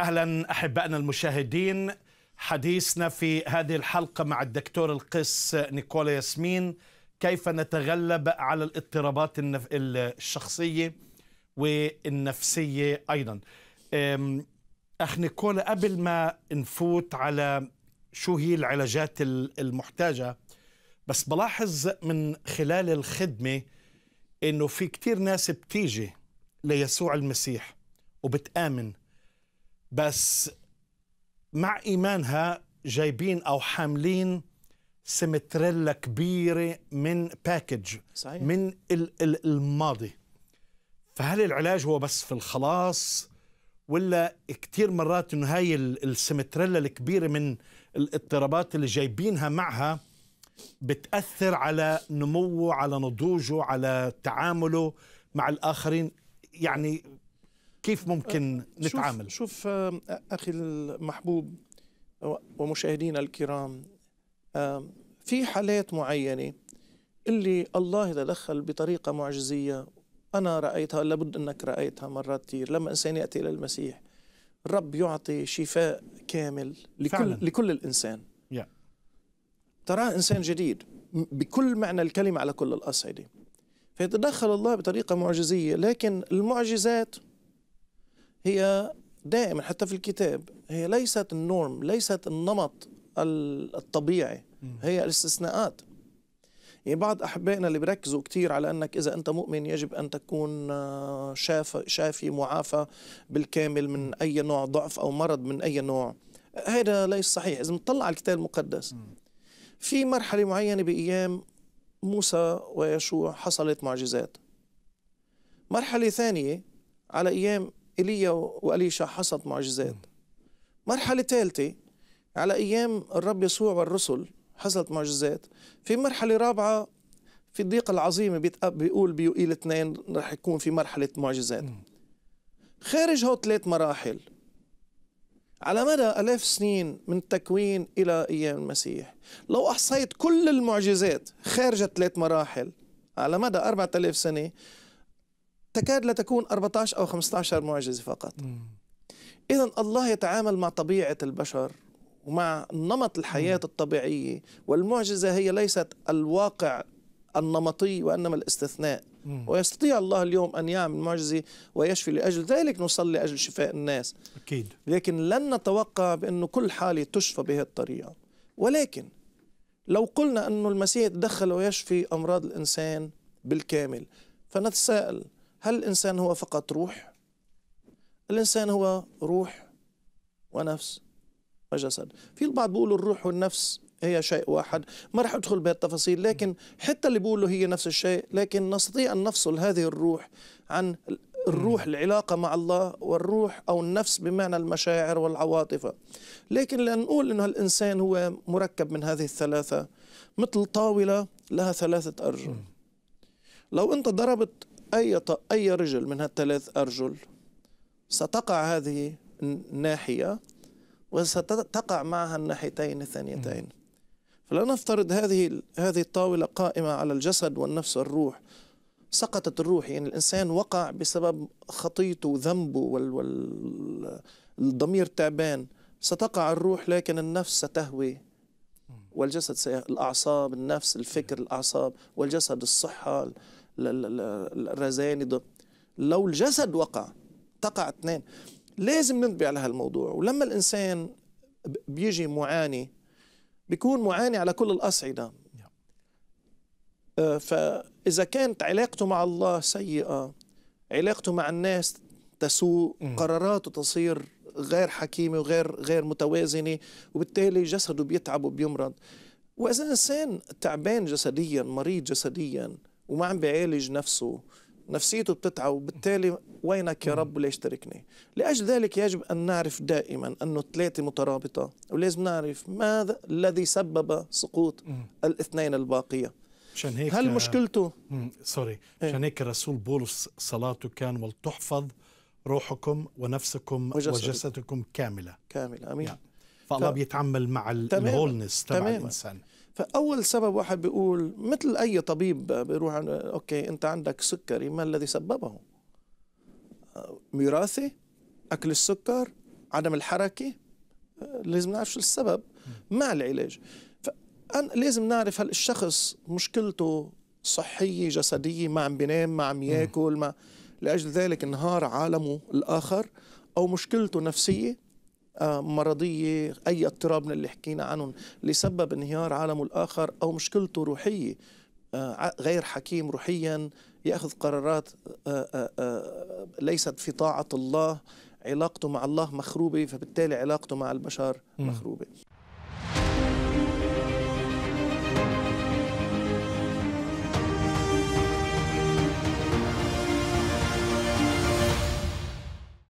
اهلا احبائنا المشاهدين حديثنا في هذه الحلقه مع الدكتور القس نيكولا ياسمين كيف نتغلب على الاضطرابات الشخصيه والنفسيه ايضا اخ نيكولا قبل ما نفوت على شو هي العلاجات المحتاجه بس بلاحظ من خلال الخدمه انه في كثير ناس بتيجي ليسوع المسيح وبتامن بس مع إيمانها جايبين أو حاملين سمتريلا كبيرة من باكج صحيح. من الماضي فهل العلاج هو بس في الخلاص ولا كتير مرات انه هاي السمتريلا الكبيره من الاضطرابات اللي جايبينها معها بتاثر على نموه على نضوجه على تعامله مع الاخرين يعني كيف ممكن أه، نتعامل شوف, شوف أه، اخي المحبوب ومشاهدينا الكرام أه، في حالات معينه اللي الله تدخل بطريقه معجزيه انا رايتها لابد انك رايتها مرات كثير لما انسان ياتي الى المسيح الرب يعطي شفاء كامل لكل فعلا. لكل الانسان yeah. تراه انسان جديد بكل معنى الكلمه على كل الاصعده فيتدخل الله بطريقه معجزيه لكن المعجزات هي دائما حتى في الكتاب هي ليست النورم ليست النمط الطبيعي هي الاستثناءات يعني بعض احبائنا اللي بيركزوا كثير على انك اذا انت مؤمن يجب ان تكون آه، شاف شافي معافى بالكامل من اي نوع ضعف او مرض من اي نوع هذا ليس صحيح اذا بنطلع على الكتاب المقدس في مرحله معينه بايام موسى ويشوع حصلت معجزات مرحله ثانيه على ايام ايليا واليشا حصد معجزات مرحله ثالثه على ايام الرب يسوع والرسل حصلت معجزات في مرحله رابعه في الضيق العظيمه بيقول بيوئيل اثنين رح يكون في مرحله معجزات خارج هو ثلاث مراحل على مدى ألاف سنين من التكوين إلى أيام المسيح لو أحصيت كل المعجزات خارج ثلاث مراحل على مدى أربعة ألاف سنة تكاد لا تكون 14 أو 15 معجزة فقط إذا الله يتعامل مع طبيعة البشر ومع نمط الحياة الطبيعية والمعجزة هي ليست الواقع النمطي وإنما الاستثناء ويستطيع الله اليوم أن يعمل معجزة ويشفي لأجل ذلك نصلي لأجل شفاء الناس أكيد لكن لن نتوقع بأنه كل حالة تشفى بهذه الطريقة ولكن لو قلنا أنه المسيح تدخل ويشفي أمراض الإنسان بالكامل فنتساءل هل الإنسان هو فقط روح؟ الإنسان هو روح ونفس وجسد في البعض بيقولوا الروح والنفس هي شيء واحد ما رح أدخل بهالتفاصيل لكن حتى اللي بيقولوا هي نفس الشيء لكن نستطيع أن نفصل هذه الروح عن الروح العلاقة مع الله والروح أو النفس بمعنى المشاعر والعواطف لكن لنقول أن الإنسان هو مركب من هذه الثلاثة مثل طاولة لها ثلاثة أرجل لو أنت ضربت أي, أي رجل من هالثلاث أرجل ستقع هذه الناحية وستقع معها الناحيتين الثانيتين فلنفترض هذه هذه الطاولة قائمة على الجسد والنفس والروح سقطت الروح يعني الإنسان وقع بسبب خطيته وذنبه والضمير تعبان ستقع الروح لكن النفس ستهوي والجسد سي- الأعصاب النفس الفكر الأعصاب والجسد الصحة الرزاندة لو الجسد وقع تقع اثنين لازم ننتبه على هالموضوع ولما الإنسان بيجي معاني بيكون معاني على كل الأصعدة آه، فإذا كانت علاقته مع الله سيئة علاقته مع الناس تسوء قراراته تصير غير حكيمة وغير غير متوازنة وبالتالي جسده بيتعب وبيمرض وإذا الإنسان تعبان جسديا مريض جسديا وما عم بيعالج نفسه نفسيته بتتعب وبالتالي وينك يا رب ليش تركني لأجل ذلك يجب أن نعرف دائما أن الثلاثة مترابطة ولازم نعرف ماذا الذي سبب سقوط الاثنين الباقية عشان هيك هل مشكلته سوري إيه. عشان هيك الرسول بولس صلاته كان ولتحفظ روحكم ونفسكم وجسدكم, وجسدكم كاملة كاملة أمين يعني فالله بيتعامل مع الهولنس تبع الإنسان فاول سبب واحد بيقول مثل اي طبيب بيروح اوكي انت عندك سكري ما الذي سببه وراثي اكل السكر عدم الحركه لازم نعرف شو السبب مع العلاج فأنا لازم نعرف هل الشخص مشكلته صحيه جسديه ما عم بينام ما عم ياكل ما لاجل ذلك انهار عالمه الاخر او مشكلته نفسيه آه، مرضية أي اضطراب من اللي حكينا عنهم اللي سبب انهيار عالمه الآخر أو مشكلته روحية آه، غير حكيم روحيا يأخذ قرارات آه، ليست في طاعة الله علاقته مع الله مخروبة فبالتالي علاقته مع البشر مخروبة